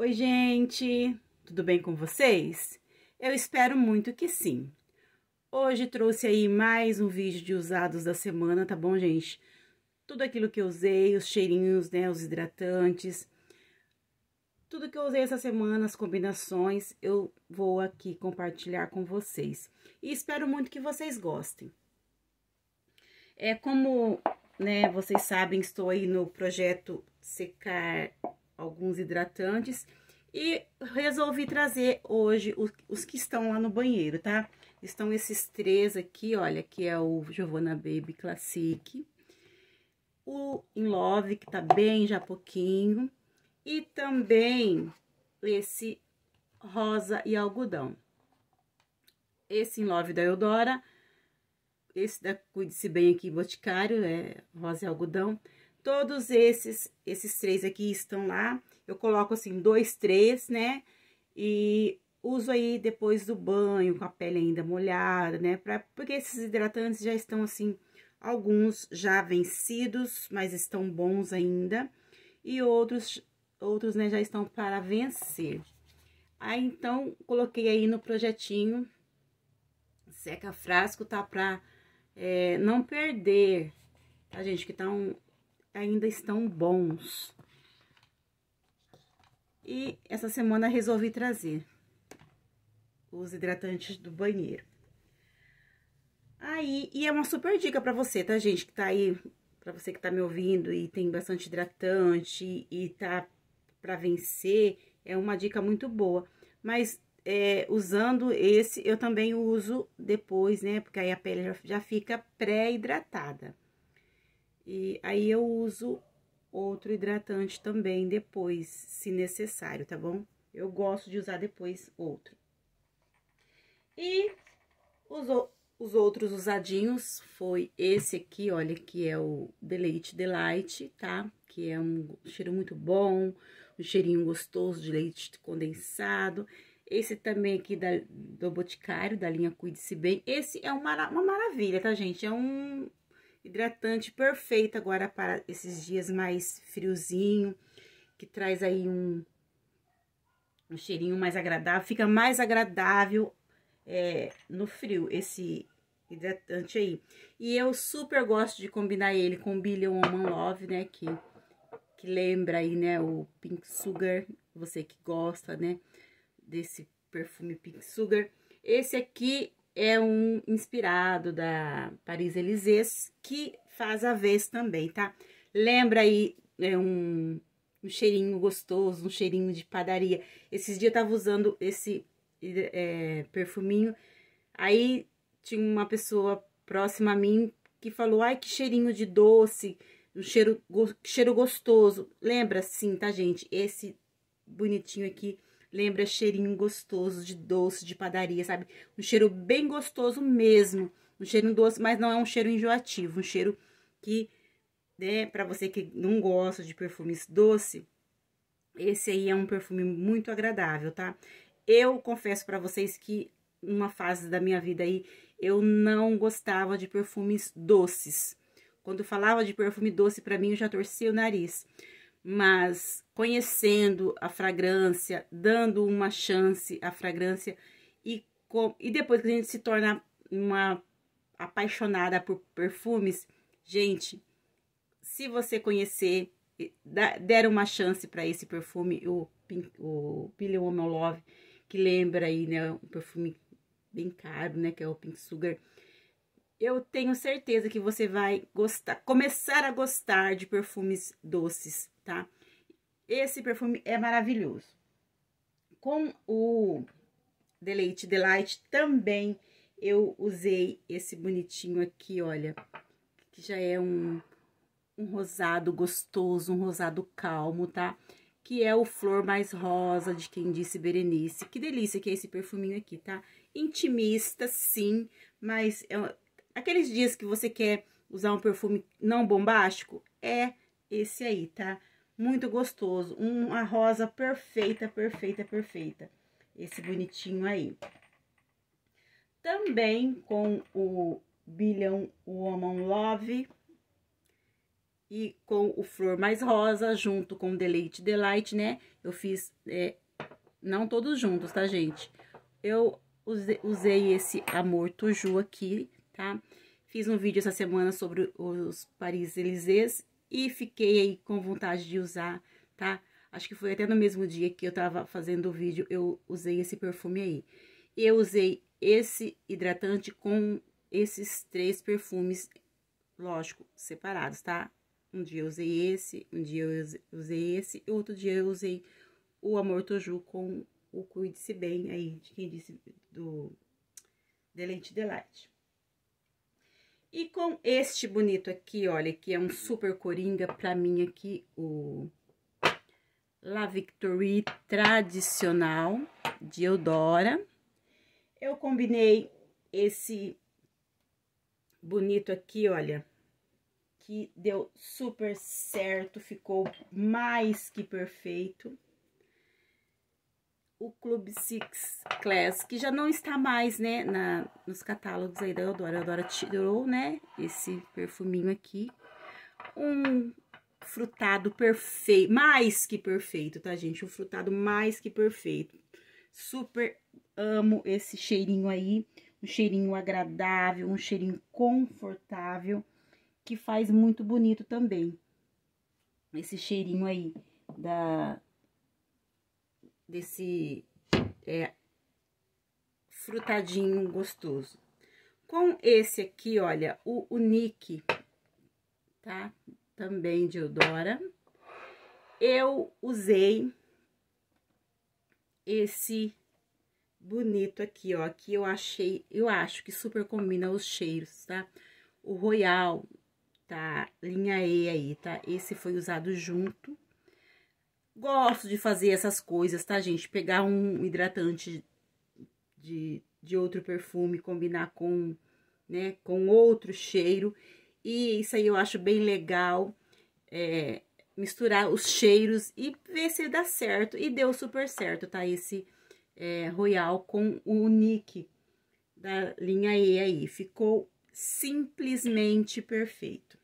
Oi, gente! Tudo bem com vocês? Eu espero muito que sim. Hoje trouxe aí mais um vídeo de usados da semana, tá bom, gente? Tudo aquilo que eu usei, os cheirinhos, né, os hidratantes. Tudo que eu usei essa semana, as combinações, eu vou aqui compartilhar com vocês. E espero muito que vocês gostem. É como, né, vocês sabem, estou aí no projeto Secar alguns hidratantes. E resolvi trazer hoje os, os, que estão lá no banheiro, tá? Estão esses três aqui, olha, que é o Giovanna Baby Classic, o In Love, que tá bem já pouquinho, e também esse rosa e algodão. Esse In Love da Eudora, esse da Cuide-se Bem aqui, Boticário, é rosa e algodão. Todos esses, esses três aqui estão lá. Eu coloco assim, dois, três, né? E uso aí depois do banho, com a pele ainda molhada, né? Pra, porque esses hidratantes já estão assim, alguns já vencidos, mas estão bons ainda. E outros, outros né, já estão para vencer. Aí, então, coloquei aí no projetinho, seca frasco, tá pra é, não perder, tá, gente? Que tá um, ainda estão bons. E essa semana resolvi trazer os hidratantes do banheiro. Aí, e é uma super dica para você, tá, gente? Que tá aí, para você que tá me ouvindo e tem bastante hidratante e tá para vencer, é uma dica muito boa. Mas é, usando esse, eu também uso depois, né? Porque aí a pele já fica pré-hidratada. E aí eu uso outro hidratante também depois, se necessário, tá bom? Eu gosto de usar depois outro. E os, os outros usadinhos foi esse aqui, olha, que é o Deleite Delight, tá? Que é um cheiro muito bom, um cheirinho gostoso de leite condensado. Esse também aqui da, do Boticário, da linha Cuide-se Bem. Esse é uma, uma maravilha, tá, gente? É um hidratante perfeito agora para esses dias mais friozinho, que traz aí um, um cheirinho mais agradável, fica mais agradável é, no frio esse hidratante aí. E eu super gosto de combinar ele com o Billion Woman Love, né, que, que lembra aí, né, o Pink Sugar, você que gosta, né, desse perfume Pink Sugar. Esse aqui é um inspirado da Paris Élysées, que faz a vez também, tá? Lembra aí é um, um cheirinho gostoso, um cheirinho de padaria. Esses dias eu tava usando esse é, perfuminho, aí tinha uma pessoa próxima a mim que falou, ai, que cheirinho de doce, um cheiro, go cheiro gostoso. Lembra, sim, tá, gente? Esse bonitinho aqui lembra cheirinho gostoso de doce, de padaria, sabe? Um cheiro bem gostoso mesmo. Um cheiro doce, mas não é um cheiro enjoativo. Um cheiro que, né, pra você que não gosta de perfumes doce, esse aí é um perfume muito agradável, tá? Eu confesso pra vocês que uma fase da minha vida aí, eu não gostava de perfumes doces. Quando falava de perfume doce, pra mim, eu já torcia o nariz. Mas conhecendo a fragrância, dando uma chance à fragrância e, com, e depois que a gente se torna uma apaixonada por perfumes, gente, se você conhecer, der uma chance para esse perfume, o, o Pillion Homem Love, que lembra aí, né, um perfume bem caro, né, que é o Pink Sugar. Eu tenho certeza que você vai gostar, começar a gostar de perfumes doces, tá? Esse perfume é maravilhoso. Com o Deleite Delight também eu usei esse bonitinho aqui, olha, que já é um, um rosado gostoso, um rosado calmo, tá? Que é o Flor Mais Rosa, de quem disse Berenice. Que delícia que é esse perfuminho aqui, tá? Intimista, sim, mas é, aqueles dias que você quer usar um perfume não bombástico, é esse aí, tá? muito gostoso. Uma rosa perfeita, perfeita, perfeita. Esse bonitinho aí. Também com o Billion Woman Love e com o Flor Mais Rosa, junto com o Deleite Delight, né? Eu fiz, é, não todos juntos, tá, gente? Eu usei esse Amor Tuju aqui, tá? Fiz um vídeo essa semana sobre os Paris Elysées e fiquei aí com vontade de usar, tá? Acho que foi até no mesmo dia que eu tava fazendo o vídeo, eu usei esse perfume aí. Eu usei esse hidratante com esses três perfumes, lógico, separados, tá? Um dia eu usei esse, um dia eu usei esse, e outro dia eu usei o Amor Toju com o Cuide-se Bem aí, de quem disse do Delente Delight. E com este bonito aqui, olha, que é um super coringa pra mim aqui, o La Victory tradicional de Eudora. Eu combinei esse bonito aqui, olha, que deu super certo, ficou mais que perfeito o Clube Six Class, que já não está mais, né, na, nos catálogos aí da Eudora. A Eudora tirou, né, esse perfuminho aqui. Um frutado perfeito, mais que perfeito, tá, gente? Um frutado mais que perfeito. Super amo esse cheirinho aí, um cheirinho agradável, um cheirinho confortável, que faz muito bonito também. Esse cheirinho aí da desse é, frutadinho gostoso. Com esse aqui, olha, o Unique, tá? Também de Eudora. Eu usei esse bonito aqui, ó, que eu achei, eu acho que super combina os cheiros, tá? O Royal, tá? Linha E aí, tá? Esse foi usado junto Gosto de fazer essas coisas, tá, gente? Pegar um hidratante de, de outro perfume, combinar com, né, com outro cheiro. E isso aí eu acho bem legal. É, misturar os cheiros e ver se dá certo. E deu super certo, tá? Esse é, Royal com o Nick da linha E aí. Ficou simplesmente perfeito.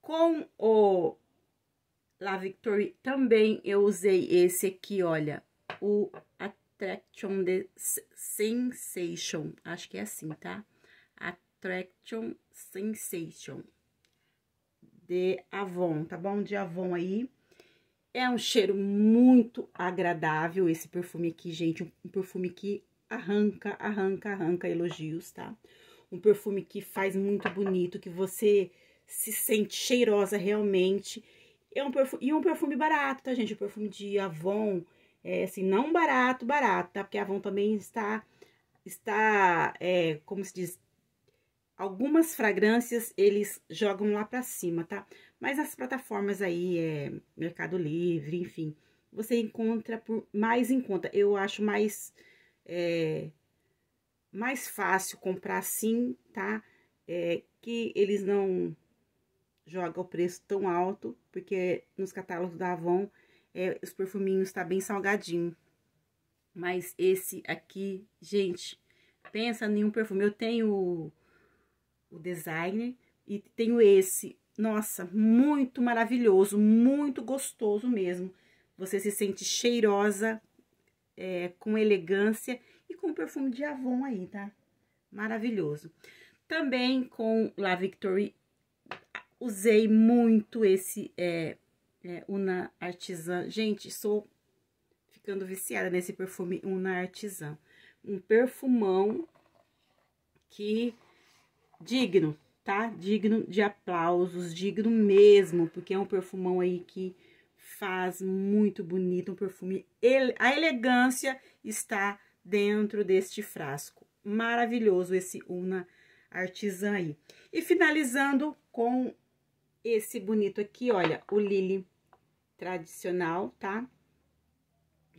Com o La Victory também eu usei esse aqui, olha, o Attraction de Sensation, acho que é assim, tá? Attraction Sensation, de Avon, tá bom? De Avon aí. É um cheiro muito agradável esse perfume aqui, gente, um perfume que arranca, arranca, arranca elogios, tá? Um perfume que faz muito bonito, que você se sente cheirosa realmente, é um perfume, e um perfume barato, tá, gente? O perfume de Avon, é, assim, não barato, barato, tá? Porque Avon também está, está é, como se diz, algumas fragrâncias eles jogam lá pra cima, tá? Mas as plataformas aí, é Mercado Livre, enfim, você encontra por mais em conta. Eu acho mais, é, mais fácil comprar assim, tá? É, que eles não joga o preço tão alto, porque nos catálogos da Avon é, os perfuminhos tá bem salgadinho. Mas esse aqui, gente, pensa em um perfume. Eu tenho o, o designer e tenho esse. Nossa, muito maravilhoso, muito gostoso mesmo. Você se sente cheirosa, é, com elegância e com perfume de Avon aí, tá? Maravilhoso. Também com La Victory usei muito esse é, é, Una Artisan. Gente, sou ficando viciada nesse perfume Una Artisan. Um perfumão que digno, tá? Digno de aplausos, digno mesmo, porque é um perfumão aí que faz muito bonito, um perfume. Ele, a elegância está dentro deste frasco. Maravilhoso esse Una Artisan aí. E finalizando com esse bonito aqui, olha, o lily tradicional, tá?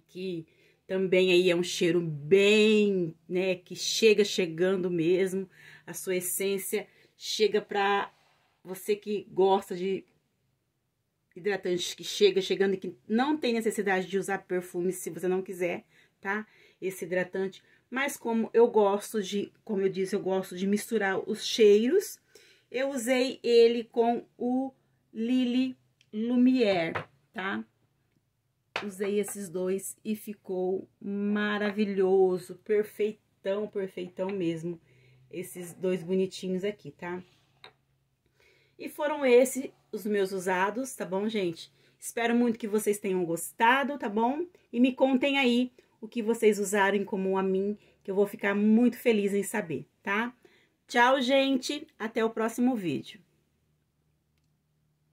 Que também aí é um cheiro bem, né, que chega chegando mesmo, a sua essência chega pra você que gosta de hidratantes que chega chegando e que não tem necessidade de usar perfume se você não quiser, tá? Esse hidratante, mas como eu gosto de, como eu disse, eu gosto de misturar os cheiros, eu usei ele com o Lily Lumière, tá? Usei esses dois e ficou maravilhoso, perfeitão, perfeitão mesmo. Esses dois bonitinhos aqui, tá? E foram esses os meus usados, tá bom, gente? Espero muito que vocês tenham gostado, tá bom? E me contem aí o que vocês usaram em comum a mim, que eu vou ficar muito feliz em saber, tá? Tchau, gente! Até o próximo vídeo.